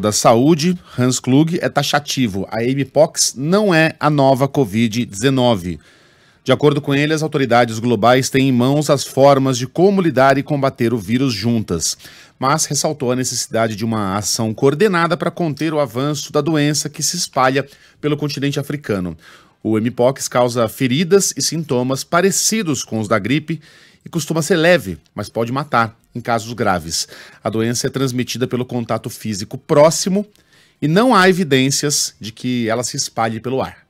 da Saúde, Hans Klug, é taxativo. A Mpox não é a nova Covid-19. De acordo com ele, as autoridades globais têm em mãos as formas de como lidar e combater o vírus juntas, mas ressaltou a necessidade de uma ação coordenada para conter o avanço da doença que se espalha pelo continente africano. O Mpox causa feridas e sintomas parecidos com os da gripe e costuma ser leve, mas pode matar em casos graves. A doença é transmitida pelo contato físico próximo e não há evidências de que ela se espalhe pelo ar.